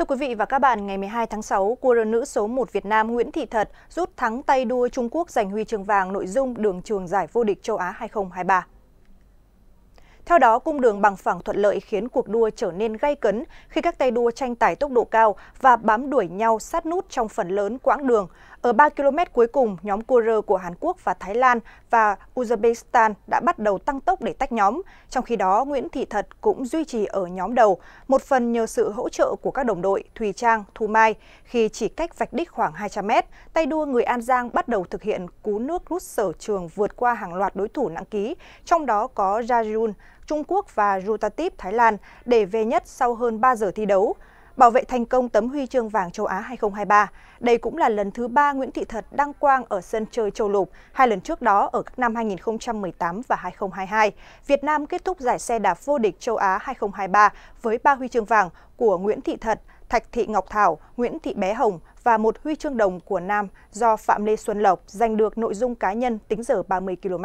Thưa quý vị và các bạn, ngày 12 tháng 6, cua nữ số 1 Việt Nam Nguyễn Thị Thật rút thắng tay đua Trung Quốc giành huy chương vàng nội dung đường trường giải vô địch châu Á 2023. Theo đó, cung đường bằng phẳng thuận lợi khiến cuộc đua trở nên gay cấn khi các tay đua tranh tải tốc độ cao và bám đuổi nhau sát nút trong phần lớn quãng đường. Ở 3 km cuối cùng, nhóm Cu-rơ của Hàn Quốc và Thái Lan và Uzbekistan đã bắt đầu tăng tốc để tách nhóm. Trong khi đó, Nguyễn Thị Thật cũng duy trì ở nhóm đầu, một phần nhờ sự hỗ trợ của các đồng đội Thùy Trang, Thu Mai. Khi chỉ cách vạch đích khoảng 200 m, tay đua người An Giang bắt đầu thực hiện cú nước rút sở trường vượt qua hàng loạt đối thủ nặng ký, trong đó có Jajun, Trung Quốc và Rutatip, Thái Lan, để về nhất sau hơn 3 giờ thi đấu bảo vệ thành công tấm huy chương vàng châu Á 2023. Đây cũng là lần thứ ba Nguyễn Thị Thật đăng quang ở sân chơi châu lục, hai lần trước đó ở các năm 2018 và 2022. Việt Nam kết thúc giải xe đạp vô địch châu Á 2023 với ba huy chương vàng của Nguyễn Thị Thật, Thạch Thị Ngọc Thảo, Nguyễn Thị Bé Hồng và một huy chương đồng của Nam do Phạm Lê Xuân Lộc giành được nội dung cá nhân tính giờ 30 km.